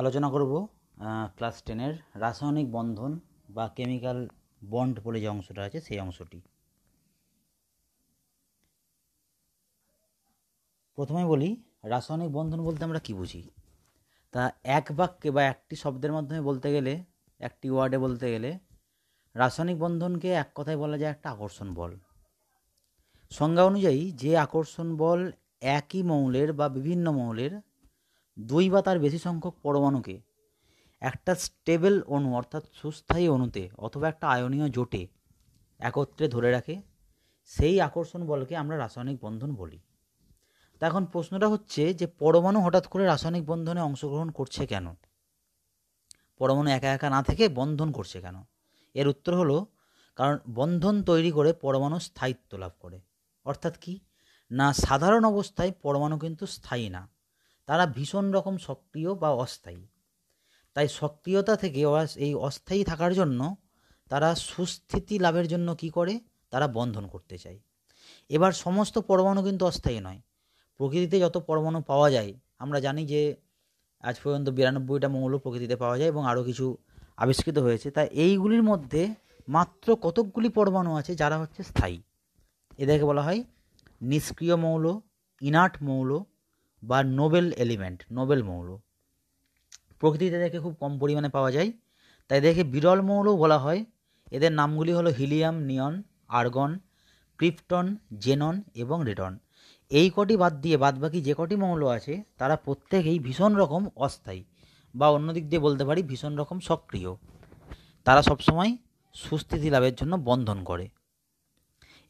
আলোচনা করব ক্লাস টেনের রাসায়নিক বন্ধন বা কেমিক্যাল বন্ড বলে যে অংশটা আছে সেই অংশটি প্রথমে বলি রাসায়নিক বন্ধন বলতে আমরা কি বুঝি তা এক বাক্যে বা একটি শব্দের মাধ্যমে বলতে গেলে একটি ওয়ার্ডে বলতে গেলে রাসায়নিক বন্ধনকে এক কথায় বলা যায় একটা আকর্ষণ বল সংজ্ঞা অনুযায়ী যে আকর্ষণ বল একই মৌলের বা বিভিন্ন মৌলের দুই বা তার বেশি সংখ্যক পরমাণুকে একটা স্টেবল অণু অর্থাৎ সুস্থায়ী অণুতে অথবা একটা আয়নীয় জোটে একত্রে ধরে রাখে সেই আকর্ষণ বলকে আমরা রাসায়নিক বন্ধন বলি তা এখন প্রশ্নটা হচ্ছে যে পরমাণু হঠাৎ করে রাসায়নিক বন্ধনে অংশগ্রহণ করছে কেন পরমাণু একা একা না থেকে বন্ধন করছে কেন এর উত্তর হলো কারণ বন্ধন তৈরি করে পরমাণু স্থায়িত্ব লাভ করে অর্থাৎ কি না সাধারণ অবস্থায় পরমাণু কিন্তু স্থায়ী না তারা ভীষণ রকম সক্রিয় বা অস্থায়ী তাই সক্রিয়তা থেকে এই অস্থায়ী থাকার জন্য তারা সুস্থিতি লাভের জন্য কি করে তারা বন্ধন করতে চায় এবার সমস্ত পরমাণু কিন্তু অস্থায়ী নয় প্রকৃতিতে যত পরমাণু পাওয়া যায় আমরা জানি যে আজ পর্যন্ত বিরানব্বইটা মৌল প্রকৃতিতে পাওয়া যায় এবং আরও কিছু আবিষ্কৃত হয়েছে তাই এইগুলির মধ্যে মাত্র কতকগুলি পরমাণু আছে যারা হচ্ছে স্থায়ী এদেরকে বলা হয় নিষ্ক্রিয় মৌল ইনাট মৌল বা নোবেল এলিমেন্ট নোবেল মৌল প্রকৃতিতে দেখে খুব কম পরিমাণে পাওয়া যায় তাই দেখে বিরল মৌলও বলা হয় এদের নামগুলি হলো helium neon argon krypton xenon এবং রিটন এই কটি বাদ দিয়ে বাদবাকি যে কটি মৌল আছে তারা প্রত্যেকেই ভীষণ রকম অস্থায়ী বা অন্য দিক দিয়ে বলতে পারি ভীষণ রকম সক্রিয় তারা সবসময় সুস্থিতি লাভের জন্য বন্ধন করে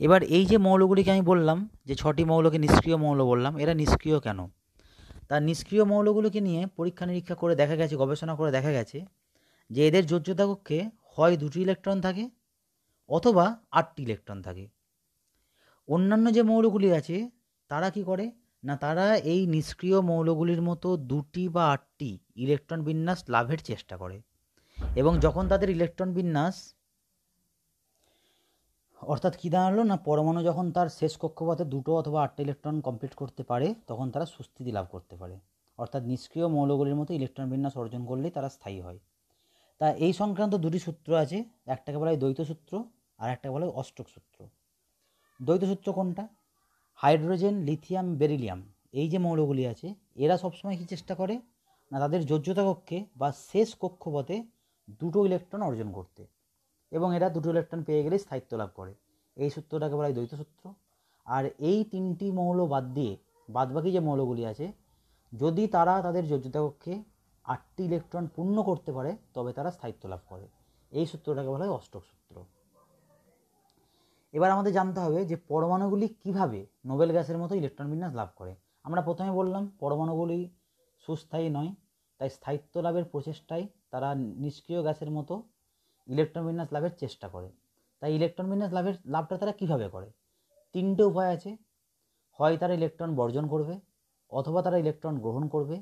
এবার এই যে মৌলগুলিকে আমি বললাম যে ছটি মৌলকে নিষ্ক্রিয় মৌল বললাম এরা নিষ্ক্রিয় কেন তার নিষ্ক্রিয় মৌলগুলোকে নিয়ে পরীক্ষা নিরীক্ষা করে দেখা গেছে গবেষণা করে দেখা গেছে যে এদের যোজ্যতা কক্ষে হয় দুটি ইলেকট্রন থাকে অথবা আটটি ইলেকট্রন থাকে অন্যান্য যে মৌলগুলি আছে তারা কি করে না তারা এই নিষ্ক্রিয় মৌলগুলির মতো দুটি বা আটটি ইলেকট্রন বিন্যাস লাভের চেষ্টা করে এবং যখন তাদের ইলেকট্রন বিন্যাস অর্থাৎ কী দাঁড়ালো না পরমাণু যখন তার শেষ কক্ষপথে দুটো অথবা আটটা ইলেকট্রন কমপ্লিট করতে পারে তখন তারা সুস্থিতি লাভ করতে পারে অর্থাৎ নিষ্ক্রিয় মৌলগুলির মতো ইলেকট্রন বিন্যাস অর্জন করলেই তারা স্থায়ী হয় তা এই সংক্রান্ত দুটি সূত্র আছে একটাকে বলা হয় দ্বৈত সূত্র আর একটাকে বলা হয় অষ্টক সূত্র দ্বৈত সূত্র কোনটা হাইড্রোজেন লিথিয়াম বেরিলিয়াম এই যে মৌলগুলি আছে এরা সবসময় কী চেষ্টা করে না তাদের যোজ্যতা কক্ষে বা শেষ কক্ষপথে দুটো ইলেকট্রন অর্জন করতে এবং এরা দুটো ইলেকট্রন পেয়ে গেলেই স্থায়িত্ব লাভ করে এই সূত্রটাকে বলা হয় দ্বৈত সূত্র আর এই তিনটি মৌল বাদ দিয়ে বাদবাকি যে মৌলগুলি আছে যদি তারা তাদের যোজ্যতাকক্ষে আটটি ইলেকট্রন পূর্ণ করতে পারে তবে তারা স্থায়িত্ব লাভ করে এই সূত্রটাকে বলা হয় অষ্টক সূত্র এবার আমাদের জানতে হবে যে পরমাণুগুলি কিভাবে নোবেল গ্যাসের মতো ইলেকট্রন বিন্যাস লাভ করে আমরা প্রথমে বললাম পরমাণুগুলি সুস্থায়ী নয় তাই স্থায়িত্ব লাভের প্রচেষ্টায় তারা নিষ্ক্রিয় গ্যাসের মতো ইলেকট্রন বিন্যাস লাভের চেষ্টা করে তাই ইলেকট্রন বিন্যাস লাভের লাভটা তারা কীভাবে করে তিনটে উপায় আছে হয় তারা ইলেকট্রন বর্জন করবে অথবা তারা ইলেকট্রন গ্রহণ করবে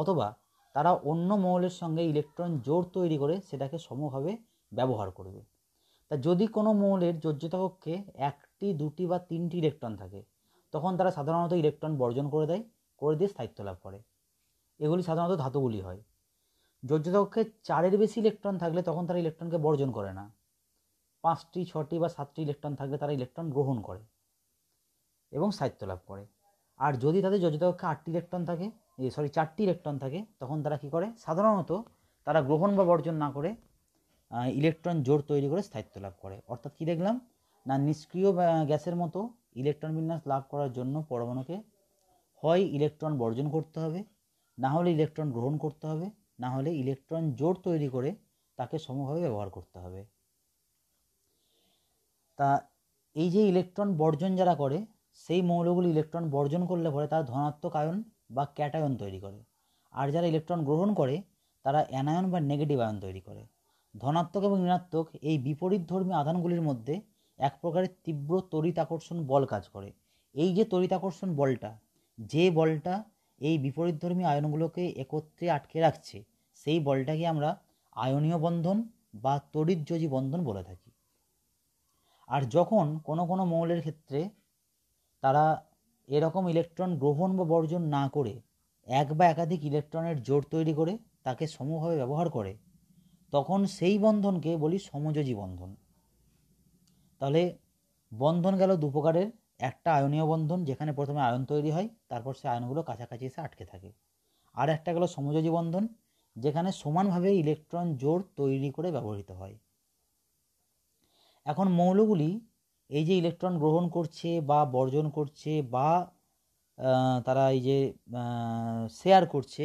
অথবা তারা অন্য মৌলের সঙ্গে ইলেকট্রন জোর তৈরি করে সেটাকে সমভাবে ব্যবহার করবে তা যদি কোনো মৌলের যোজ্যতা কক্ষে একটি দুটি বা তিনটি ইলেকট্রন থাকে তখন তারা সাধারণত ইলেকট্রন বর্জন করে দেয় করে দিয়ে স্থায়িত্ব লাভ করে এগুলি সাধারণত ধাতুগুলি হয় যোজ্যতকক্ষে চারের বেশি ইলেকট্রন থাকলে তখন তারা ইলেকট্রনকে বর্জন করে না পাঁচটি ছটি বা সাতটি ইলেকট্রন থাকলে তারা ইলেকট্রন গ্রহণ করে এবং সাহিত্য লাভ করে আর যদি তাদের যোজ্যতকক্ষে আটটি ইলেকট্রন থাকে সরি চারটি ইলেকট্রন থাকে তখন তারা কি করে সাধারণত তারা গ্রহণ বা বর্জন না করে ইলেকট্রন জোর তৈরি করে স্থায়িত্ব লাভ করে অর্থাৎ কী দেখলাম না নিষ্ক্রিয় গ্যাসের মতো ইলেকট্রন বিন্যাস লাভ করার জন্য পরমাণুকে হয় ইলেকট্রন বর্জন করতে হবে না হলে ইলেকট্রন গ্রহণ করতে হবে না হলে ইলেকট্রন জোড় তৈরি করে তাকে সমভাবে ব্যবহার করতে হবে তা এই যে ইলেকট্রন বর্জন যারা করে সেই মৌলগুলি ইলেকট্রন বর্জন করলে পরে তারা ধনাত্মক আয়ন বা ক্যাটায়ন তৈরি করে আর যারা ইলেকট্রন গ্রহণ করে তারা অ্যানায়ন বা নেগেটিভ আয়ন তৈরি করে ধনাত্মক এবং ঋণাত্মক এই বিপরীত ধর্মী আধানগুলির মধ্যে এক প্রকারের তীব্র তড়িৎ আকর্ষণ বল কাজ করে এই যে তড়িৎ আকর্ষণ বলটা যে বলটা এই বিপরীতধর্মী আয়নগুলোকে একত্রে আটকে রাখছে সেই বলটাকে আমরা আয়নীয় বন্ধন বা তড়িৎযোজী বন্ধন বলে থাকি আর যখন কোনো কোনো মৌলের ক্ষেত্রে তারা এরকম ইলেকট্রন গ্রহণ বা বর্জন না করে এক বা একাধিক ইলেকট্রনের জোর তৈরি করে তাকে সমভাবে ব্যবহার করে তখন সেই বন্ধনকে বলি সমযোজী বন্ধন তাহলে বন্ধন গেল দু প্রকারের একটা আয়নীয় বন্ধন যেখানে প্রথমে আয়ন তৈরি হয় তারপর সে আয়নগুলো কাছাকাছি এসে আটকে থাকে আর একটা গেল সমযোজী বন্ধন যেখানে সমানভাবে ইলেকট্রন জোর তৈরি করে ব্যবহৃত হয় এখন মৌলগুলি এই যে ইলেকট্রন গ্রহণ করছে বা বর্জন করছে বা তারা এই যে শেয়ার করছে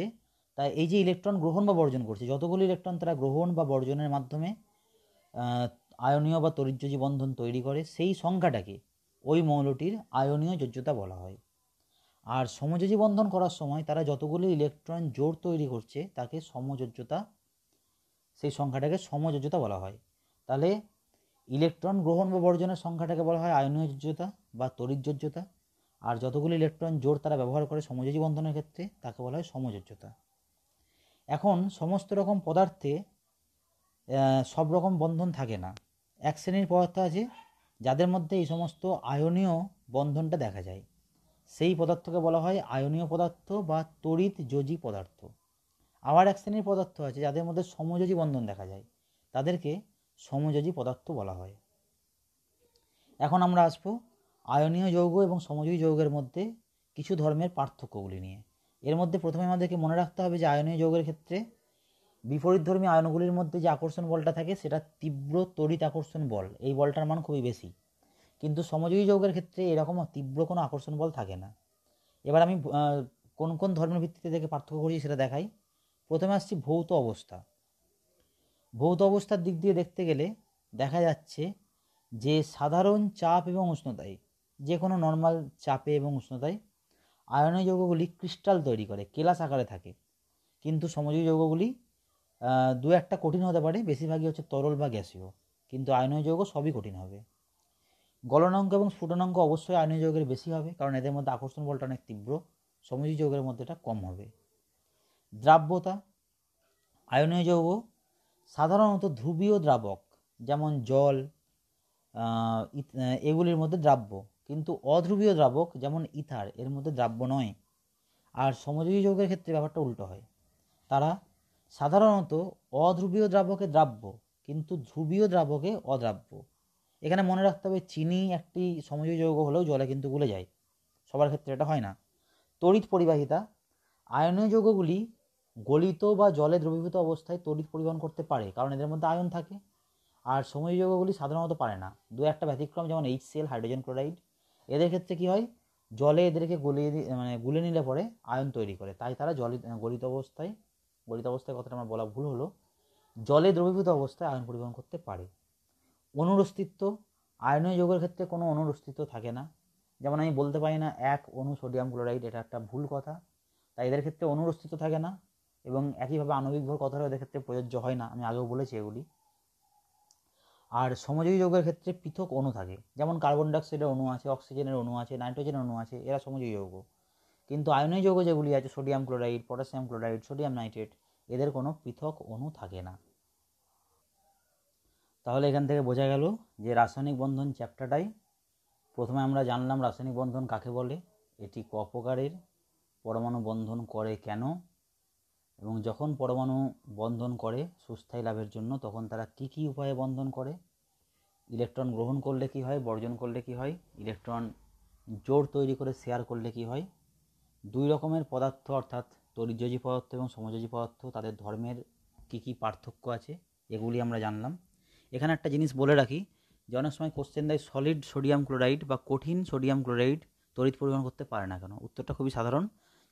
তা এই যে ইলেকট্রন গ্রহণ বা বর্জন করছে যতগুলো ইলেকট্রন তারা গ্রহণ বা বর্জনের মাধ্যমে আয়নীয় বা তরিজ্যজী বন্ধন তৈরি করে সেই সংখ্যাটাকে ওই মৌলটির আয়নীয় যোজ্যতা বলা হয় আর সমযোজী বন্ধন করার সময় তারা যতগুলো ইলেকট্রন জোর তৈরি করছে তাকে সমযোজ্যতা সেই সংখ্যাটাকে সমযোজ্যতা বলা হয় তাহলে ইলেকট্রন গ্রহণ বা বর্জনের সংখ্যাটাকে বলা হয় আয়নীয় যোজ্যতা বা তড়িৎ যোজ্যতা আর যতগুলো ইলেকট্রন জোর তারা ব্যবহার করে সমযোজী বন্ধনের ক্ষেত্রে তাকে বলা হয় সমযোজ্যতা এখন সমস্ত রকম পদার্থে সব রকম বন্ধন থাকে না এক শ্রেণীর পদার্থ আছে যাদের মধ্যে এই সমস্ত আয়নীয় বন্ধনটা দেখা যায় সেই পদার্থকে বলা হয় আয়নীয় পদার্থ বা তড়িৎ যোজী পদার্থ আবার এক শ্রেণীর পদার্থ আছে যাদের মধ্যে সমযোজী বন্ধন দেখা যায় তাদেরকে সমযোজী পদার্থ বলা হয় এখন আমরা আসবো আয়নীয় যৌগ এবং সমযোজী যৌগের মধ্যে কিছু ধর্মের পার্থক্যগুলি নিয়ে এর মধ্যে প্রথমে আমাদেরকে মনে রাখতে হবে যে আয়নীয় যৌগের ক্ষেত্রে বিপরীতধর্মী আয়নগুলির মধ্যে যে আকর্ষণ বলটা থাকে সেটা তীব্র তড়িৎ আকর্ষণ বল এই বলটার মান খুবই বেশি কিন্তু সমযোগী যৌগের ক্ষেত্রে এরকম তীব্র কোনো আকর্ষণ বল থাকে না এবার আমি কোন কোন ধর্মের ভিত্তিতে দেখে পার্থক্য করি সেটা দেখাই প্রথমে আসছি ভৌত অবস্থা ভৌত অবস্থার দিক দিয়ে দেখতে গেলে দেখা যাচ্ছে যে সাধারণ চাপ এবং উষ্ণতায় যে কোনো নর্মাল চাপে এবং উষ্ণতায় আয়নীয় যৌগগুলি ক্রিস্টাল তৈরি করে কেলাস আকারে থাকে কিন্তু সমযোগী যৌগগুলি দু একটা কঠিন হতে পারে বেশিরভাগই হচ্ছে তরল বা গ্যাসীয় কিন্তু আয়নীয় যৌগ সবই কঠিন হবে গলনাঙ্ক এবং স্ফুটনাঙ্ক অবশ্যই আয়নীয় যৌগের বেশি হবে কারণ এদের মধ্যে আকর্ষণ বলটা অনেক তীব্র সমুচী যৌগের মধ্যে এটা কম হবে দ্রাব্যতা আয়নীয় যৌগ সাধারণত ধ্রুবীয় দ্রাবক যেমন জল এগুলির মধ্যে দ্রাব্য কিন্তু অধ্রুবীয় দ্রাবক যেমন ইথার এর মধ্যে দ্রাব্য নয় আর সমযোগী যৌগের ক্ষেত্রে ব্যাপারটা উল্টো হয় তারা সাধারণত অধ্রুবীয় দ্রাবকে দ্রাব্য কিন্তু ধ্রুবীয় দ্রাবকে অদ্রাব্য এখানে মনে রাখতে হবে চিনি একটি সময় যৌগ হলেও জলে কিন্তু গুলে যায় সবার ক্ষেত্রে এটা হয় না তড়িৎ পরিবাহিতা আয়নীয় যৌগগুলি গলিত বা জলে দ্রবীভূত অবস্থায় তড়িৎ পরিবহন করতে পারে কারণ এদের মধ্যে আয়ন থাকে আর সময় যৌগগুলি সাধারণত পারে না দু একটা ব্যতিক্রম যেমন এইচ সেল হাইড্রোজেন ক্লোরাইড এদের ক্ষেত্রে কি হয় জলে এদেরকে গলিয়ে মানে গুলে নিলে পরে আয়ন তৈরি করে তাই তারা জলে গলিত অবস্থায় গলিত অবস্থায় কথাটা আমার বলা ভুল হলো জলে দ্রবীভূত অবস্থায় আয়ন পরিবহন করতে পারে অনুর অস্তিত্ব আয়নীয় যোগের ক্ষেত্রে কোনো অনুর অস্তিত্ব থাকে না যেমন আমি বলতে পারি না এক অণু সোডিয়াম ক্লোরাইড এটা একটা ভুল কথা তাই এদের ক্ষেত্রে অনুর অস্তিত্ব থাকে না এবং একইভাবে আণবিক ভর কথাটা এদের ক্ষেত্রে প্রযোজ্য হয় না আমি আগেও বলেছি এগুলি আর সমযোগী যৌগের ক্ষেত্রে পৃথক অণু থাকে যেমন কার্বন ডাইঅক্সাইডের অণু আছে অক্সিজেনের অণু আছে নাইট্রোজেনের অণু আছে এরা সমযোগী যৌগ কিন্তু আয়নীয় যৌগ যেগুলি আছে sodium chloride potassium chloride sodium nitrate এদের কোনো পৃথক অণু থাকে না তাহলে এখান থেকে বোঝা গেল যে রাসায়নিক বন্ধন চ্যাপ্টারটাই প্রথমে আমরা জানলাম রাসায়নিক বন্ধন কাকে বলে এটি ক প্রকারের পরমাণু বন্ধন করে কেন এবং যখন পরমাণু বন্ধন করে সুস্থায়ী লাভের জন্য তখন তারা কি কি উপায়ে বন্ধন করে ইলেকট্রন গ্রহণ করলে কি হয় বর্জন করলে কি হয় ইলেকট্রন জোর তৈরি করে শেয়ার করলে কি হয় দুই রকমের পদার্থ অর্থাৎ তরিজজী পদার্থ এবং সমযোজী পদার্থ তাদের ধর্মের কী কী পার্থক্য আছে এগুলি আমরা জানলাম এখানে একটা জিনিস বলে রাখি যে অনেক সময় কোশ্চেন দেয় সলিড সোডিয়াম ক্লোরাইড বা কঠিন সোডিয়াম ক্লোরাইড তড়িৎ পরিবহন করতে পারে না কেন উত্তরটা খুবই সাধারণ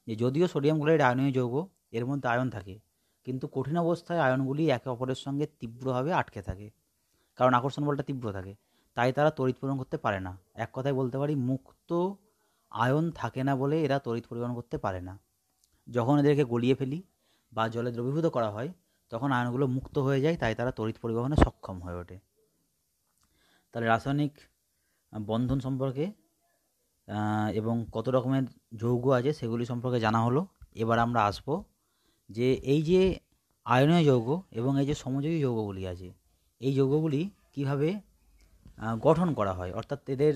যে যদিও সোডিয়াম ক্লোরাইড আয়নীয় যৌগ এর মধ্যে আয়ন থাকে কিন্তু কঠিন অবস্থায় আয়নগুলি একে অপরের সঙ্গে তীব্রভাবে আটকে থাকে কারণ আকর্ষণ বলটা তীব্র থাকে তাই তারা তড়িৎ পরিবহন করতে পারে না এক কথায় বলতে পারি মুক্ত আয়ন থাকে না বলে এরা তড়িৎ পরিবহন করতে পারে না যখন এদেরকে গলিয়ে ফেলি বা জলে দ্রবীভূত করা হয় তখন আয়নগুলো মুক্ত হয়ে যায় তাই তারা তড়িৎ পরিবহনে সক্ষম হয়ে ওঠে তাহলে রাসায়নিক বন্ধন সম্পর্কে এবং কত রকমের যৌগ আছে সেগুলি সম্পর্কে জানা হলো এবার আমরা আসব যে এই যে আয়নীয় যৌগ এবং এই যে সমযোগী যৌগগুলি আছে এই যৌগগুলি কিভাবে গঠন করা হয় অর্থাৎ এদের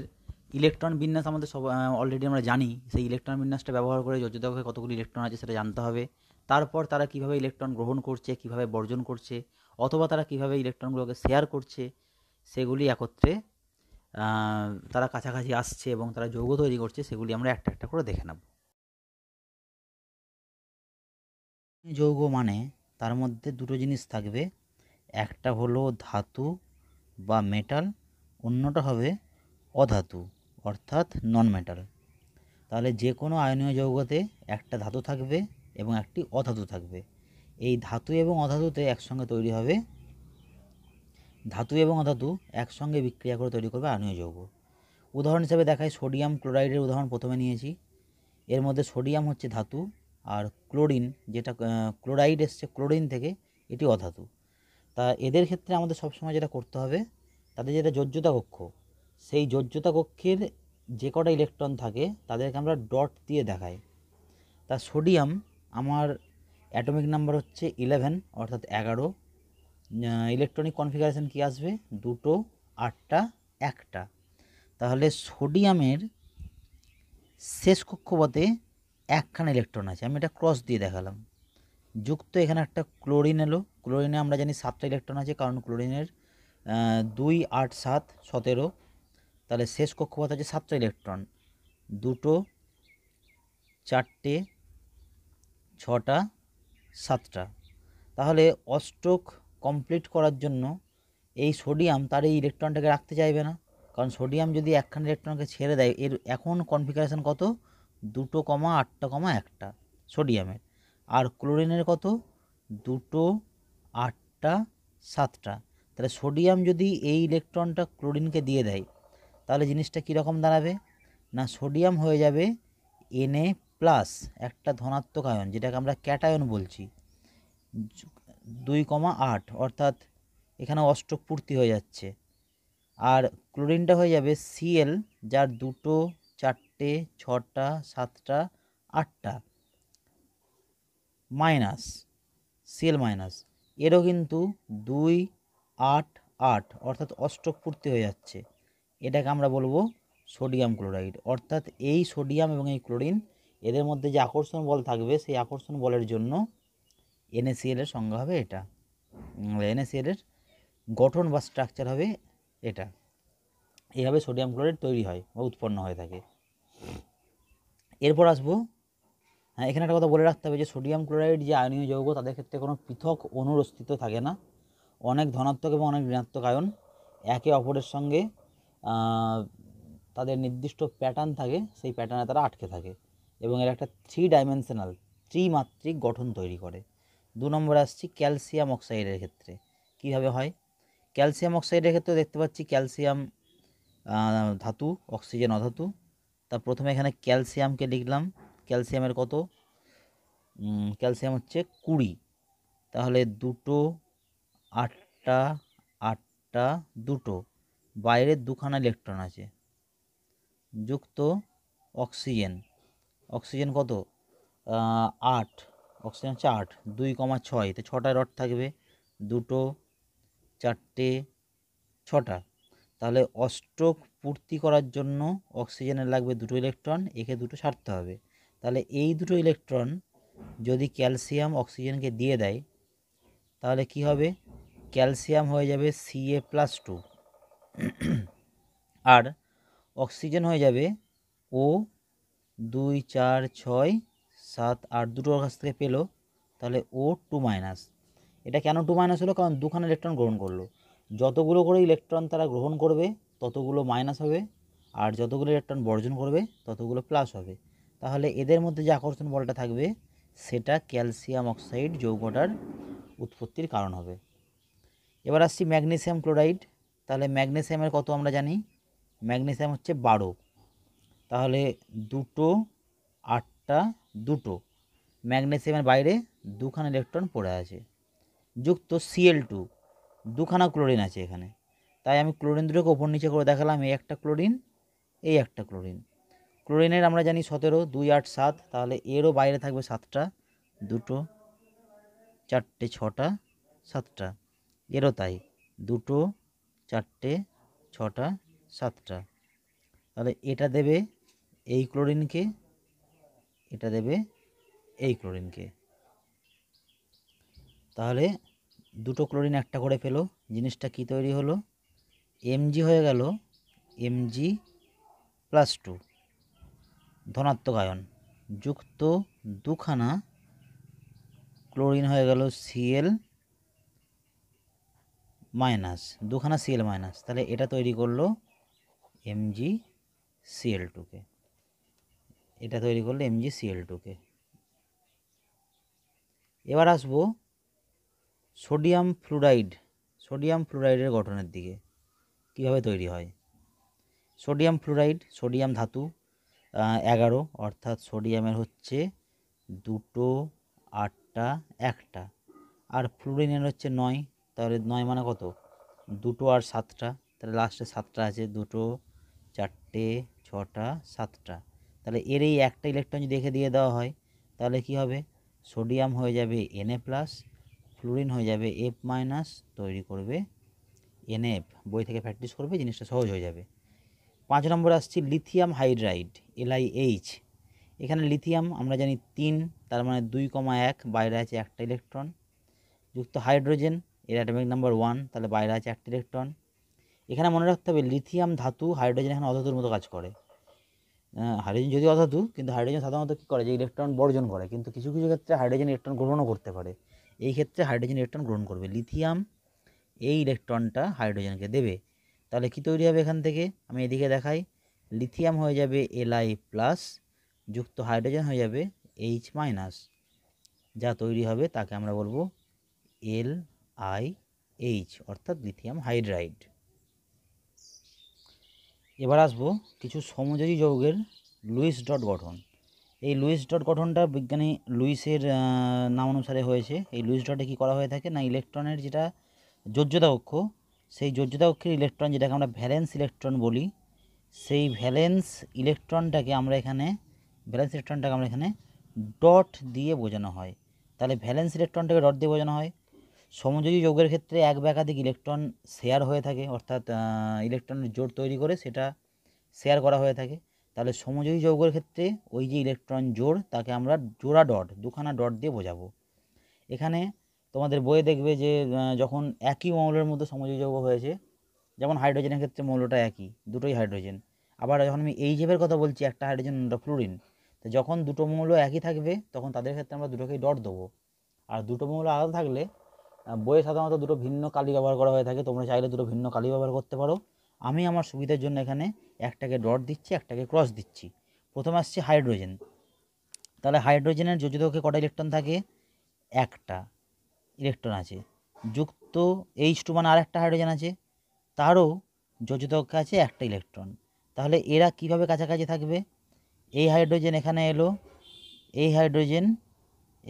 ইলেকট্রন বিন্যাস আমাদের সব অলরেডি আমরা জানি সেই ইলেকট্রন বিন্যাসটা ব্যবহার করে যোজদাকে কতগুলি ইলেকট্রন আছে সেটা জানতে হবে তারপর তারা কিভাবে ইলেকট্রন গ্রহণ করছে কিভাবে বর্জন করছে অথবা তারা কিভাবে ইলেকট্রনগুলোকে শেয়ার করছে সেগুলি একত্রে তারা কাছাকাছি আসছে এবং তারা যৌগ তৈরি করছে সেগুলি আমরা একটা একটা করে দেখে নেব যৌগ মানে তার মধ্যে দুটো জিনিস থাকবে একটা হলো ধাতু বা মেটাল অন্যটা হবে অধাতু অর্থাৎ নন মেটাল তাহলে যে কোনো আয়নীয় যৌগতে একটা ধাতু থাকবে এবং একটি অধাতু থাকবে এই ধাতু এবং অধাতুতে একসঙ্গে তৈরি হবে ধাতু এবং অধাতু একসঙ্গে বিক্রিয়া করে তৈরি করবে আয়নীয় যৌগ উদাহরণ হিসেবে দেখায় সোডিয়াম ক্লোরাইডের উদাহরণ প্রথমে নিয়েছি এর মধ্যে সোডিয়াম হচ্ছে ধাতু আর ক্লোরিন যেটা ক্লোরাইড এসছে ক্লোরিন থেকে এটি অধাতু তা এদের ক্ষেত্রে আমাদের সবসময় যেটা করতে হবে তাদের যেটা যোজ্যতা কক্ষ সেই যোজ্যতা কক্ষের যে কটা ইলেকট্রন থাকে তাদেরকে আমরা ডট দিয়ে দেখাই তা সোডিয়াম আমার অ্যাটমিক নাম্বার হচ্ছে ইলেভেন অর্থাৎ এগারো ইলেকট্রনিক কনফিগারেশান কি আসবে দুটো আটটা একটা তাহলে সোডিয়ামের শেষ কক্ষপথে একখানা ইলেকট্রন আছে আমি এটা ক্রস দিয়ে দেখালাম যুক্ত এখানে একটা ক্লোরিন এলো ক্লোরিনে আমরা জানি সাতটা ইলেকট্রন আছে কারণ ক্লোরিনের দুই আট সাত সতেরো তাহলে শেষ কক্ষপথ আছে সাতটা ইলেকট্রন দুটো চারটে ছটা সাতটা তাহলে অষ্টক কমপ্লিট করার জন্য এই সোডিয়াম তার এই ইলেকট্রনটাকে রাখতে চাইবে না কারণ সোডিয়াম যদি একখান ইলেকট্রনকে ছেড়ে দেয় এর এখন কনফিগারেশান কত দুটো কমা আটটা কমা একটা সোডিয়ামের আর ক্লোরিনের কত দুটো আটটা সাতটা তাহলে সোডিয়াম যদি এই ইলেকট্রনটা ক্লোরিনকে দিয়ে দেয় তাহলে জিনিসটা কীরকম দাঁড়াবে না সোডিয়াম হয়ে যাবে এনএ প্লাস একটা ধনাত্মক আয়ন যেটাকে আমরা ক্যাটায়ন বলছি দুই কমা আট অর্থাৎ এখানে অষ্টক পূর্তি হয়ে যাচ্ছে আর ক্লোরিনটা হয়ে যাবে সিএল যার দুটো চারটে ছটা সাতটা আটটা মাইনাস সিএল মাইনাস এরও কিন্তু দুই আট আট অর্থাৎ অষ্টক পূর্তি হয়ে যাচ্ছে এটাকে আমরা বলবো সোডিয়াম ক্লোরাইড অর্থাৎ এই সোডিয়াম এবং এই ক্লোরিন এদের মধ্যে যে আকর্ষণ বল থাকবে সেই আকর্ষণ বলের জন্য এনএসিএল এর সংজ্ঞা হবে এটা এনএসিএল এর গঠন বা স্ট্রাকচার হবে এটা এইভাবে সোডিয়াম ক্লোরাইড তৈরি হয় বা উৎপন্ন হয়ে থাকে এরপর আসবো হ্যাঁ এখানে একটা কথা বলে রাখতে হবে যে সোডিয়াম ক্লোরাইড যে আয়নীয় যৌগ তাদের ক্ষেত্রে কোনো পৃথক অনুর অস্তিত্ব থাকে না অনেক ধনাত্মক এবং অনেক ঋণাত্মক আয়ন একে অপরের সঙ্গে তাদের নির্দিষ্ট প্যাটার্ন থাকে সেই প্যাটার্নে তারা আটকে থাকে এবং এর একটা থ্রি ডাইমেনশনাল ত্রিমাত্রিক গঠন তৈরি করে দু নম্বর আসছি ক্যালসিয়াম অক্সাইডের ক্ষেত্রে কিভাবে হয় ক্যালসিয়াম অক্সাইডের ক্ষেত্রে দেখতে পাচ্ছি ক্যালসিয়াম ধাতু অক্সিজেন অধাতু তা প্রথমে এখানে ক্যালসিয়ামকে লিখলাম ক্যালসিয়ামের কত ক্যালসিয়াম হচ্ছে কুড়ি তাহলে দুটো আটটা আটটা দুটো বাইরের দুখানা ইলেকট্রন আছে যুক্ত অক্সিজেন অক্সিজেন কত আট অক্সিজেন হচ্ছে আট দুই কমা ছয় তো ছটা রড থাকবে দুটো চারটে ছটা তাহলে অষ্টক পূর্তি করার জন্য অক্সিজেনের লাগবে দুটো ইলেকট্রন একে দুটো ছাড়তে হবে তাহলে এই দুটো ইলেকট্রন যদি ক্যালসিয়াম অক্সিজেনকে দিয়ে দেয় তাহলে কি হবে ক্যালসিয়াম হয়ে যাবে সিএ প্লাস টু আর অক্সিজেন হয়ে যাবে ও দুই চার ছয় সাত আট দুটোর কাছ থেকে পেলো তাহলে ও টু মাইনাস এটা কেন টু মাইনাস হলো কারণ দুখানা ইলেকট্রন গ্রহণ করলো যতগুলো করে ইলেকট্রন তারা গ্রহণ করবে ততগুলো মাইনাস হবে আর যতগুলো ইলেকট্রন বর্জন করবে ততগুলো প্লাস হবে তাহলে এদের মধ্যে যে আকর্ষণ বলটা থাকবে সেটা ক্যালসিয়াম অক্সাইড যৌগটার উৎপত্তির কারণ হবে এবার আসছি ম্যাগনেসিয়াম ক্লোরাইড তাহলে ম্যাগনেসিয়ামের কত আমরা জানি ম্যাগনেসিয়াম হচ্ছে বারো তাহলে দুটো আটটা দুটো ম্যাগনেসিয়ামের বাইরে দুখানা ইলেকট্রন পড়ে আছে যুক্ত সিএল টু দুখানা ক্লোরিন আছে এখানে তাই আমি ক্লোরিন দুটোকে ওপর নিচে করে দেখালাম এই একটা ক্লোরিন এই একটা ক্লোরিন ক্লোরিনের আমরা জানি সতেরো দুই আট সাত তাহলে এরও বাইরে থাকবে সাতটা দুটো চারটে ছটা সাতটা এরও তাই দুটো চারটে ছটা সাতটা তাহলে এটা দেবে এই ক্লোরিনকে এটা দেবে এই ক্লোরিনকে তাহলে দুটো ক্লোরিন একটা করে পেলো জিনিসটা কি তৈরি হলো এমজি হয়ে গেল এমজি প্লাস টু ধনাত্মক আয়ন যুক্ত দুখানা ক্লোরিন হয়ে গেল সিএল মাইনাস দুখানা সিএল মাইনাস তাহলে এটা তৈরি করলো এমজি সিএল টুকে এটা তৈরি করলো এমজি সিএল টুকে এবার আসবো সোডিয়াম ফ্লুরাইড সোডিয়াম ফ্লুরাইডের গঠনের দিকে কিভাবে তৈরি হয় সোডিয়াম ফ্লুরাইড সোডিয়াম ধাতু এগারো অর্থাৎ সোডিয়ামের হচ্ছে দুটো আটটা একটা আর ফ্লুরিনের হচ্ছে নয় তাহলে নয় মানে কত দুটো আর সাতটা তাহলে লাস্টে সাতটা আছে দুটো চারটে ছটা সাতটা তাহলে এর এই একটা ইলেকট্রন যদি রেখে দিয়ে দেওয়া হয় তাহলে কি হবে সোডিয়াম হয়ে যাবে এনএ প্লাস ফ্লুরিন হয়ে যাবে এফ মাইনাস তৈরি করবে এনএফ বই থেকে প্র্যাকটিস করবে জিনিসটা সহজ হয়ে যাবে পাঁচ নম্বর আসছি লিথিয়াম হাইড্রাইড এলআই এইচ এখানে লিথিয়াম আমরা জানি তিন তার মানে দুই কমা এক বাইরে আছে একটা ইলেকট্রন যুক্ত হাইড্রোজেন এর অ্যাটমিক নাম্বার ওয়ান তাহলে বাইরে আছে একটি ইলেকট্রন এখানে মনে রাখতে হবে লিথিয়াম ধাতু হাইড্রোজেন এখানে অধাতুর মতো কাজ করে হাইড্রোজেন যদি অধাতু কিন্তু হাইড্রোজেন সাধারণত কী করে যে ইলেকট্রন বর্জন করে কিন্তু কিছু কিছু ক্ষেত্রে হাইড্রোজেন ইলেকট্রন গ্রহণও করতে পারে এই ক্ষেত্রে হাইড্রোজেন ইলেকট্রন গ্রহণ করবে লিথিয়াম এই ইলেকট্রনটা হাইড্রোজেনকে দেবে তাহলে কী তৈরি হবে এখান থেকে আমি এদিকে দেখাই লিথিয়াম হয়ে যাবে এলআই প্লাস যুক্ত হাইড্রোজেন হয়ে যাবে এইচ মাইনাস যা তৈরি হবে তাকে আমরা বলবো এল আই এইচ অর্থাৎ লিথিয়াম হাইড্রাইড এবার আসবো কিছু সমযোজী যৌগের লুইস ডট গঠন এই লুইস ডট গঠনটা বিজ্ঞানী লুইসের নাম অনুসারে হয়েছে এই লুইস ডটে কী করা হয়ে থাকে না ইলেকট্রনের যেটা যোজ্যতা অক্ষ সেই যোজ্যতা অক্ষের ইলেকট্রন যেটাকে আমরা ভ্যালেন্স ইলেকট্রন বলি সেই ভ্যালেন্স ইলেকট্রনটাকে আমরা এখানে ভ্যালেন্স ইলেকট্রনটাকে আমরা এখানে ডট দিয়ে বোঝানো হয় তাহলে ভ্যালেন্স ইলেকট্রনটাকে ডট দিয়ে বোঝানো হয় সমযোগী যৌগের ক্ষেত্রে এক বা একাধিক ইলেকট্রন শেয়ার হয়ে থাকে অর্থাৎ ইলেকট্রনের জোট তৈরি করে সেটা শেয়ার করা হয়ে থাকে তাহলে সমযোগী যৌগের ক্ষেত্রে ওই যে ইলেকট্রন জোড় তাকে আমরা জোড়া ডট দুখানা ডট দিয়ে বোঝাবো এখানে তোমাদের বইয়ে দেখবে যে যখন একই মৌলের মধ্যে সমযোগী যৌগ হয়েছে যেমন হাইড্রোজেনের ক্ষেত্রে মৌলটা একই দুটোই হাইড্রোজেন আবার যখন আমি এই জেবের কথা বলছি একটা হাইড্রোজেন ফ্লোরিন তো যখন দুটো মৌল একই থাকবে তখন তাদের ক্ষেত্রে আমরা দুটোকেই ডট দেবো আর দুটো মৌল আলাদা থাকলে বইয়ে সাধারণত দুটো ভিন্ন কালি ব্যবহার করা হয়ে থাকে তোমরা চাইলে দুটো ভিন্ন কালি ব্যবহার করতে পারো আমি আমার সুবিধার জন্য এখানে একটাকে ডট দিচ্ছি একটাকে ক্রস দিচ্ছি প্রথমে আসছে হাইড্রোজেন তাহলে হাইড্রোজেনের যোজদকে কটা ইলেকট্রন থাকে একটা ইলেকট্রন আছে যুক্ত এইচ টু মানে আরেকটা হাইড্রোজেন আছে তারও যোজদক আছে একটা ইলেকট্রন তাহলে এরা কিভাবে কাছাকাছি থাকবে এই হাইড্রোজেন এখানে এলো এই হাইড্রোজেন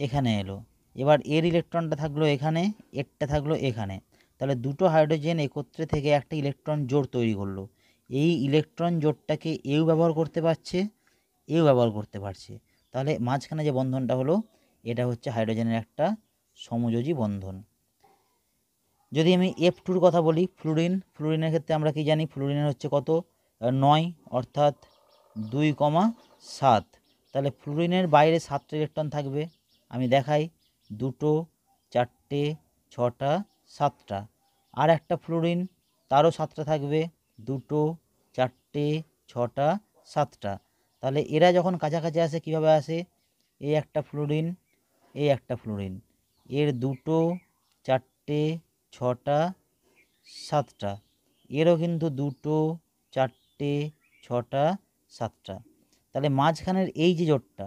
এখানে এলো এবার এর ইলেকট্রনটা থাকলো এখানে এরটা থাকলো এখানে তাহলে দুটো হাইড্রোজেন একত্রে থেকে একটা ইলেকট্রন জোর তৈরি করলো এই ইলেকট্রন জোরটাকে এও ব্যবহার করতে পারছে এও ব্যবহার করতে পারছে তাহলে মাঝখানে যে বন্ধনটা হলো এটা হচ্ছে হাইড্রোজেনের একটা সমযোজী বন্ধন যদি আমি এফ টুর কথা বলি ফ্লুরিন ফ্লুরিনের ক্ষেত্রে আমরা কি জানি ফ্লুরিনের হচ্ছে কত নয় অর্থাৎ দুই কমা সাত তাহলে ফ্লুরিনের বাইরে সাতটা ইলেকট্রন থাকবে আমি দেখাই দুটো চারটে ছটা সাতটা আর একটা ফ্লোরিন তারও সাতটা থাকবে দুটো চারটে ছটা সাতটা তাহলে এরা যখন কাছাকাছি আসে কিভাবে আসে এই একটা ফ্লোরিন এই একটা ফ্লোরিন এর দুটো চারটে ছটা সাতটা এরও কিন্তু দুটো চারটে ছটা সাতটা তাহলে মাঝখানের এই যে জোটটা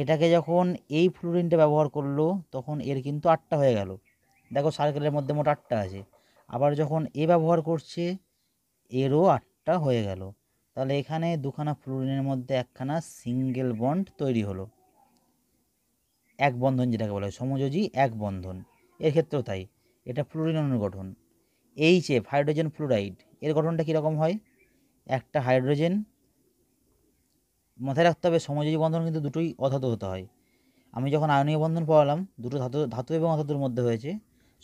এটাকে যখন এই ফ্লোরিনটা ব্যবহার করলো তখন এর কিন্তু আটটা হয়ে গেল দেখো সার্কেলের মধ্যে মোট আটটা আছে আবার যখন এ ব্যবহার করছে এরও আটটা হয়ে গেল তাহলে এখানে দুখানা ফ্লোরিনের মধ্যে একখানা সিঙ্গেল বন্ড তৈরি হলো এক বন্ধন যেটাকে বলা হয় সমযোজী এক বন্ধন এর ক্ষেত্রেও তাই এটা ফ্লোরিন অণুর গঠন এইচ এফ হাইড্রোজেন ফ্লোরাইড এর গঠনটা কীরকম হয় একটা হাইড্রোজেন মাথায় রাখতে হবে সমযোজী বন্ধন কিন্তু দুটোই অধাতু হতে হয় আমি যখন আয়নীয় বন্ধন পড়ালাম দুটো ধাতু ধাতু এবং অধাতুর মধ্যে হয়েছে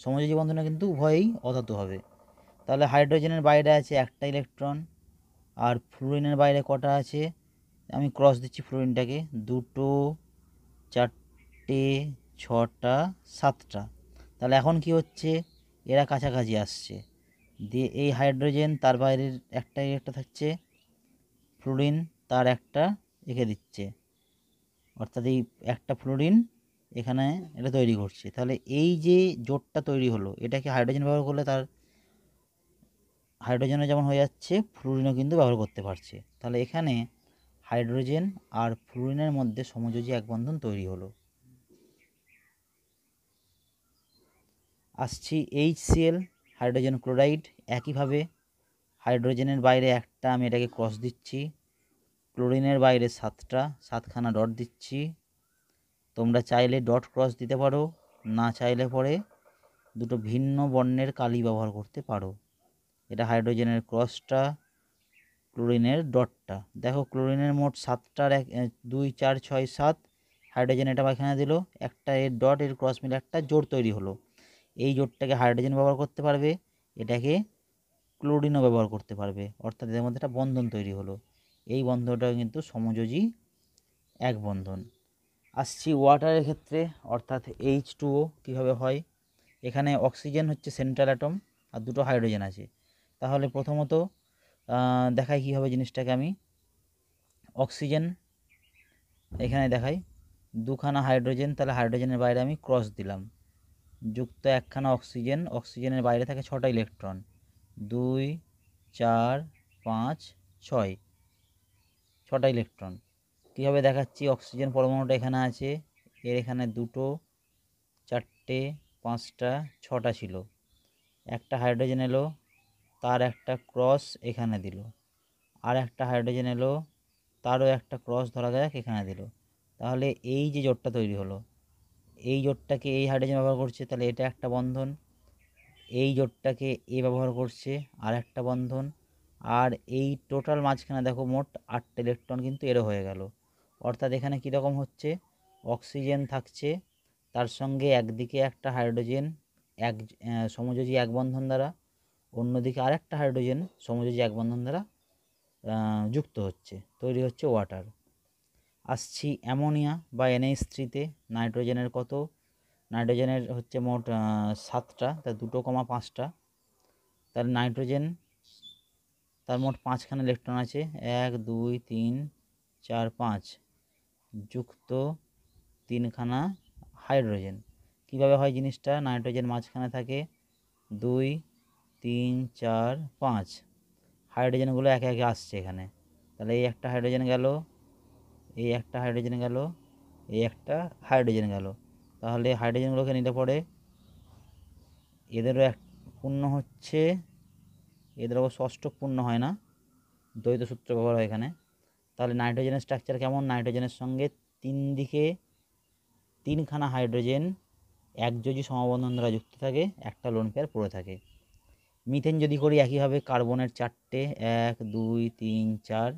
সমযোজী বন্ধনে কিন্তু উভয়েই অধাতু হবে তাহলে হাইড্রোজেনের বাইরে আছে একটা ইলেকট্রন আর ফ্লোরিনের বাইরে কটা আছে আমি ক্রস দিচ্ছি ফ্লোরিনটাকে দুটো চারটে ছটা সাতটা তাহলে এখন কি হচ্ছে এরা কাছাকাছি আসছে দিয়ে এই হাইড্রোজেন তার বাইরের একটা একটা থাকছে ফ্লোরিন তার একটা রেখে দিচ্ছে অর্থাৎ এই একটা ফ্লোরিন এখানে এটা তৈরি করছে তাহলে এই যে জোটটা তৈরি হলো এটাকে হাইড্রোজেন ব্যবহার করলে তার হাইড্রোজেনও যেমন হয়ে যাচ্ছে ফ্লোরিনও কিন্তু ব্যবহার করতে পারছে তাহলে এখানে হাইড্রোজেন আর ফ্লোরিনের মধ্যে সমযোজী এক বন্ধন তৈরি হলো আসছি এইচ সিএল হাইড্রোজেন ক্লোরাইড একইভাবে হাইড্রোজেনের বাইরে একটা আমি এটাকে ক্রস দিচ্ছি ক্লোরিনের বাইরে সাতটা সাতখানা ডট দিচ্ছি তোমরা চাইলে ডট ক্রস দিতে পারো না চাইলে পরে দুটো ভিন্ন বর্ণের কালি ব্যবহার করতে পারো এটা হাইড্রোজেনের ক্রসটা ক্লোরিনের ডটটা দেখো ক্লোরিনের মোট সাতটার এক দুই চার ছয় সাত হাইড্রোজেন এটা এখানে দিল একটা এর ডট এর ক্রস মিলে একটা জোর তৈরি হলো এই জোরটাকে হাইড্রোজেন ব্যবহার করতে পারবে এটাকে ক্লোরিনও ব্যবহার করতে পারবে অর্থাৎ এদের মধ্যে একটা বন্ধন তৈরি হলো এই বন্ধটা কিন্তু সমযোজী এক বন্ধন আসছি ওয়াটারের ক্ষেত্রে অর্থাৎ এইচ টুও কীভাবে হয় এখানে অক্সিজেন হচ্ছে সেন্ট্রাল অ্যাটম আর দুটো হাইড্রোজেন আছে তাহলে প্রথমত দেখাই কীভাবে জিনিসটাকে আমি অক্সিজেন এখানে দেখাই দুখানা হাইড্রোজেন তাহলে হাইড্রোজেনের বাইরে আমি ক্রস দিলাম যুক্ত একখানা অক্সিজেন অক্সিজেনের বাইরে থাকে ছটা ইলেকট্রন দুই চার পাঁচ ছয় ছটা ইলেকট্রন কীভাবে দেখাচ্ছি অক্সিজেন পরমাণুটা এখানে আছে এর এখানে দুটো চারটে পাঁচটা ছটা ছিল একটা হাইড্রোজেন এলো তার একটা ক্রস এখানে দিল আর একটা হাইড্রোজেন এলো তারও একটা ক্রস ধরা যাক এখানে দিল তাহলে এই যে জোটটা তৈরি হলো এই জোটটাকে এই হাইড্রোজেন ব্যবহার করছে তাহলে এটা একটা বন্ধন এই জোটটাকে এ ব্যবহার করছে আর একটা বন্ধন আর এই টোটাল মাঝখানে দেখো মোট আটটা ইলেকট্রন কিন্তু এরও হয়ে গেল অর্থাৎ এখানে কীরকম হচ্ছে অক্সিজেন থাকছে তার সঙ্গে একদিকে একটা হাইড্রোজেন এক সমযোজী এক বন্ধন দ্বারা অন্যদিকে আরেকটা হাইড্রোজেন সমযোজী এক বন্ধন দ্বারা যুক্ত হচ্ছে তৈরি হচ্ছে ওয়াটার আসছি অ্যামোনিয়া বা এনএস থ্রিতে নাইট্রোজেনের কত নাইট্রোজেনের হচ্ছে মোট সাতটা তার দুটো কমা পাঁচটা তার নাইট্রোজেন তার মোট পাঁচখানা ইলেকট্রন আছে এক দুই তিন চার পাঁচ যুক্ত তিনখানা হাইড্রোজেন কিভাবে হয় জিনিসটা নাইট্রোজেন মাঝখানে থাকে দুই তিন চার পাঁচ হাইড্রোজেনগুলো একে একে আসছে এখানে তাহলে এই একটা হাইড্রোজেন গেল এই একটা হাইড্রোজেন গেল এই একটা হাইড্রোজেন গেল তাহলে হাইড্রোজেনগুলোকে নিলে পড়ে এদেরও এক পূর্ণ হচ্ছে এদের আবার ষষ্ঠক পূর্ণ হয় না দ্বৈত সূত্র ব্যবহার হয় এখানে তাহলে নাইট্রোজেনের স্ট্রাকচার কেমন নাইট্রোজেনের সঙ্গে তিন দিকে তিনখানা হাইড্রোজেন যদি সমবন্ধন দ্বারা যুক্ত থাকে একটা লোন পেয়ার পড়ে থাকে মিথেন যদি করি একইভাবে কার্বনের চারটে এক দুই তিন চার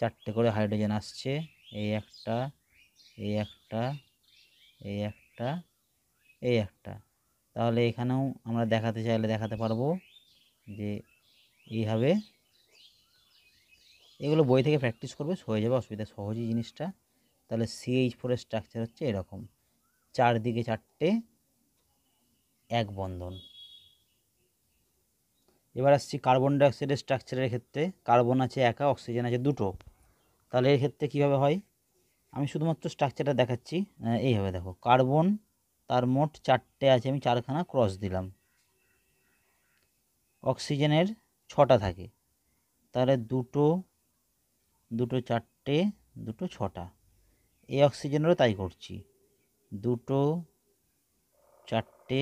চারটে করে হাইড্রোজেন আসছে এই একটা এই একটা এই একটা এই একটা তাহলে এখানেও আমরা দেখাতে চাইলে দেখাতে পারবো যে এইভাবে এগুলো বই থেকে প্র্যাকটিস করবে হয়ে যাবে অসুবিধা সহজেই জিনিসটা তাহলে সিএইচ ফোরের স্ট্রাকচার হচ্ছে এরকম চারদিকে চারটে এক বন্ধন এবার আসছি কার্বন ডাইঅক্সাইডের স্ট্রাকচারের ক্ষেত্রে কার্বন আছে একা অক্সিজেন আছে দুটো তাহলে এর ক্ষেত্রে কীভাবে হয় আমি শুধুমাত্র স্ট্রাকচারটা দেখাচ্ছি এইভাবে দেখো কার্বন তার মোট চারটে আছে আমি চারখানা ক্রস দিলাম অক্সিজেনের ছটা থাকে তাহলে দুটো দুটো চারটে দুটো ছটা এই অক্সিজেনেরও তাই করছি দুটো চারটে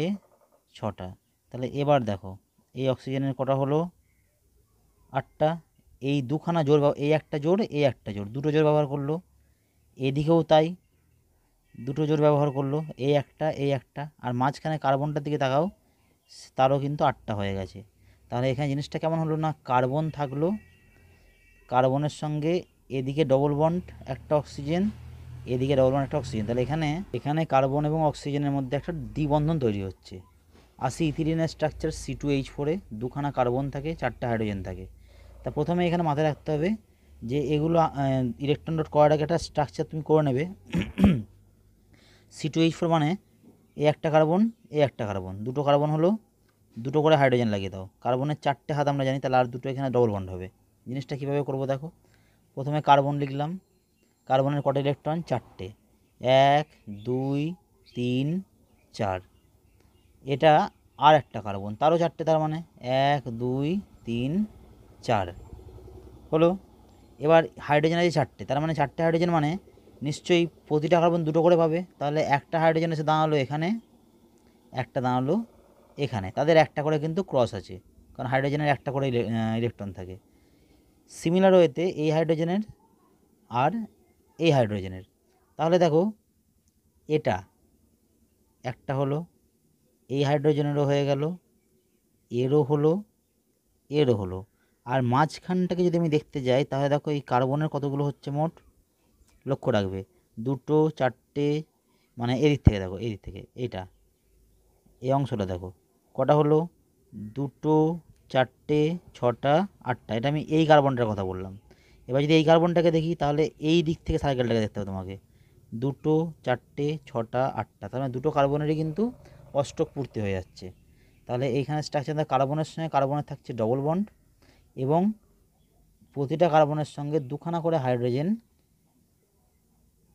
ছটা তাহলে এবার দেখো এই অক্সিজেনের কটা হলো আটটা এই দুখানা জোর এই একটা জোর এই একটা জোর দুটো জোর ব্যবহার করলো এদিকেও তাই দুটো জোর ব্যবহার করলো এই একটা এই একটা আর মাঝখানে কার্বনটার দিকে তাকাও তারও কিন্তু আটটা হয়ে গেছে তাহলে এখানে জিনিসটা কেমন হলো না কার্বন থাকলো কার্বনের সঙ্গে এদিকে ডবল বন্ড একটা অক্সিজেন এদিকে ডবল বন্ড একটা অক্সিজেন তাহলে এখানে এখানে কার্বন এবং অক্সিজেনের মধ্যে একটা দ্বিবন্ধন তৈরি হচ্ছে আসি ইথিলিনের স্ট্রাকচার সি টু এইচ ফোরে দুখানা কার্বন থাকে চারটা হাইড্রোজেন থাকে তা প্রথমে এখানে মাথায় রাখতে হবে যে এগুলো ইলেকট্রন ডট করার আগে একটা স্ট্রাকচার তুমি করে নেবে সি টু এইচ ফোর মানে এ একটা কার্বন এ একটা কার্বন দুটো কার্বন হলো দুটো করে হাইড্রোজেন লাগিয়ে দাও কার্বনের চারটে হাত আমরা জানি তাহলে আর দুটো এখানে ডবল বন্ড হবে জিনিসটা কীভাবে করবো দেখো প্রথমে কার্বন লিখলাম কার্বনের কটা ইলেকট্রন চারটে এক দুই তিন চার এটা আর একটা কার্বন তারও চারটে তার মানে এক দুই তিন চার হলো এবার হাইড্রোজেন আছে চারটে তার মানে চারটে হাইড্রোজেন মানে নিশ্চয়ই প্রতিটা কার্বন দুটো করে পাবে তাহলে একটা হাইড্রোজেন এসে দাঁড়ালো এখানে একটা দাঁড়ালো এখানে তাদের একটা করে কিন্তু ক্রস আছে কারণ হাইড্রোজেনের একটা করে ইলেকট্রন থাকে সিমিলার ওয়েতে এই হাইড্রোজেনের আর এই হাইড্রোজেনের তাহলে দেখো এটা একটা হলো এই হাইড্রোজেনেরও হয়ে গেল এরও হলো এরও হলো আর মাঝখানটাকে যদি আমি দেখতে যাই তাহলে দেখো এই কার্বনের কতগুলো হচ্ছে মোট লক্ষ্য রাখবে দুটো চারটে মানে এদিক থেকে দেখো এদিক থেকে এটা এই অংশটা দেখো কটা হলো দুটো চারটে ছটা আটটা এটা আমি এই কার্বনটার কথা বললাম এবার যদি এই কার্বনটাকে দেখি তাহলে এই দিক থেকে সার্কেলটাকে দেখতে হবে তোমাকে দুটো চারটে ছটা আটটা তার মানে দুটো কার্বনেরই কিন্তু অষ্টক পূর্তি হয়ে যাচ্ছে তাহলে এইখানে স্ট্রাকচার কার্বনের সঙ্গে কার্বনের থাকছে ডবল বন্ড এবং প্রতিটা কার্বনের সঙ্গে দুখানা করে হাইড্রোজেন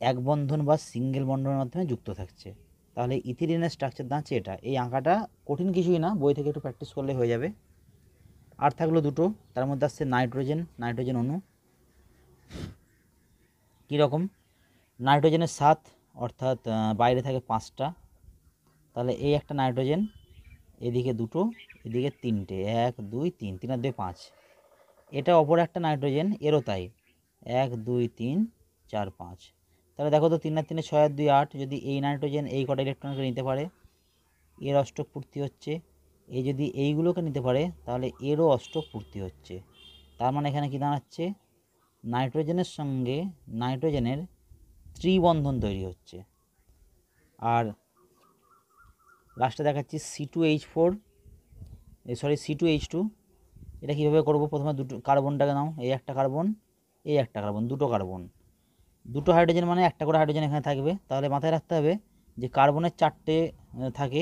এক বন্ধন বা সিঙ্গেল বন্ধনের মাধ্যমে যুক্ত থাকছে তাহলে ইথিরিনের স্ট্রাকচার দাঁড়াচ্ছে এটা এই আঁকাটা কঠিন কিছুই না বই থেকে একটু প্র্যাকটিস করলে হয়ে যাবে আর থাকলো দুটো তার মধ্যে আসছে নাইট্রোজেন নাইট্রোজেন অণু কীরকম নাইট্রোজেনের সাত অর্থাৎ বাইরে থাকে পাঁচটা তাহলে এই একটা নাইট্রোজেন এদিকে দুটো এদিকে তিনটে এক দুই তিন তিন আর দুই পাঁচ এটা অপর একটা নাইট্রোজেন এরও তাই এক দুই তিন চার পাঁচ তাহলে দেখো তো তিন আর তিনে ছয় আর দুই আট যদি এই নাইট্রোজেন এই কটা ইলেকট্রনকে নিতে পারে এর অষ্টক পূর্তি হচ্ছে এই যদি এইগুলোকে নিতে পারে তাহলে এরও অষ্টক পূর্তি হচ্ছে তার মানে এখানে কী দাঁড়াচ্ছে নাইট্রোজেনের সঙ্গে নাইট্রোজেনের ত্রিবন্ধন তৈরি হচ্ছে আর লাস্টে দেখাচ্ছি C two H four sorry C two H two এটা কীভাবে করবো প্রথমে দুটো কার্বনটাকে নাও এই একটা কার্বন এই একটা কার্বন দুটো কার্বন দুটো হাইড্রোজেন মানে একটা করে হাইড্রোজেন এখানে থাকবে তাহলে মাথায় রাখতে হবে যে কার্বনের চারটে থাকে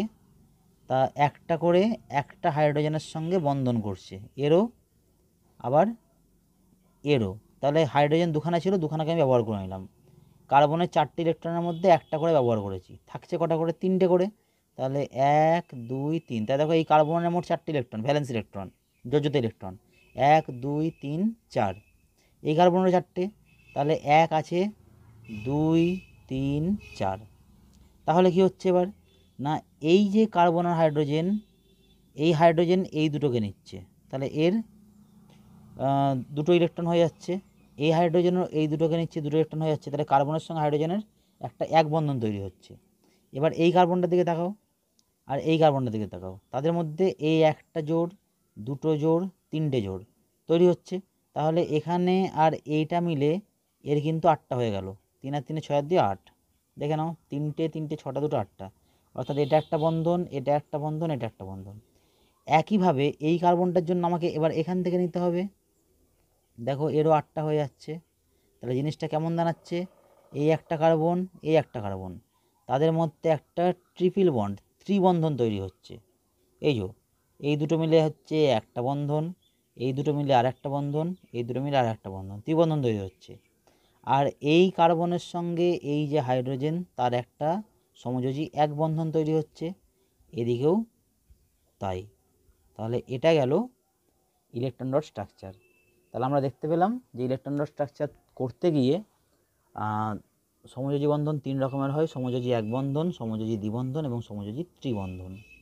তা একটা করে একটা হাইড্রোজেনের সঙ্গে বন্ধন করছে এরও আবার এরও তাহলে হাইড্রোজেন দুখানা ছিল দুখানাকে আমি ব্যবহার করে নিলাম কার্বনের চারটে ইলেকট্রনের মধ্যে একটা করে ব্যবহার করেছি থাকছে কটা করে তিনটে করে তাহলে এক দুই তিন তাই দেখো এই কার্বনের মোট চারটি ইলেকট্রন ভ্যালেন্স ইলেকট্রন যোজ্যতা ইলেকট্রন এক দুই তিন চার এই কার্বনের চারটে তাহলে এক আছে দুই তিন চার তাহলে কি হচ্ছে এবার না এই যে কার্বন আর হাইড্রোজেন এই হাইড্রোজেন এই দুটোকে নিচ্ছে তাহলে এর দুটো ইলেকট্রন হয়ে যাচ্ছে এই হাইড্রোজেন এই দুটোকে নিচ্ছে দুটো ইলেকট্রন হয়ে যাচ্ছে তাহলে কার্বনের সঙ্গে হাইড্রোজেনের একটা এক বন্ধন তৈরি হচ্ছে এবার এই কার্বনটার দিকে তাকাও আর এই কার্বনটার দিকে তাকাও তাদের মধ্যে এই একটা জোড় দুটো জোর তিনটে জোর তৈরি হচ্ছে তাহলে এখানে আর এইটা মিলে এর কিন্তু আটটা হয়ে গেল তিন আর তিনে ছয় দিয়ে আট দেখে নাও তিনটে তিনটে ছটা দুটো আটটা অর্থাৎ এটা একটা বন্ধন এটা একটা বন্ধন এটা একটা বন্ধন একইভাবে এই কার্বনটার জন্য আমাকে এবার এখান থেকে নিতে হবে দেখো এরও আটটা হয়ে যাচ্ছে তাহলে জিনিসটা কেমন দাঁড়াচ্ছে এই একটা কার্বন এই একটা কার্বন তাদের মধ্যে একটা ট্রিপল বন্ড ত্রিবন্ধন তৈরি হচ্ছে এই যো এই দুটো মিলে হচ্ছে একটা বন্ধন এই দুটো মিলে আর একটা বন্ধন এই দুটো মিলে আর একটা বন্ধন ত্রিবন্ধন তৈরি হচ্ছে আর এই কার্বনের সঙ্গে এই যে হাইড্রোজেন তার একটা সমযোজী এক বন্ধন তৈরি হচ্ছে এদিকেও তাই তাহলে এটা গেল ইলেকট্রন ডট স্ট্রাকচার তাহলে আমরা দেখতে পেলাম যে ইলেকট্রন ডট স্ট্রাকচার করতে গিয়ে সমযোজী বন্ধন তিন রকমের হয় সমযোজী এক বন্ধন সমযোজী দ্বিবন্ধন এবং সমযোজী ত্রিবন্ধন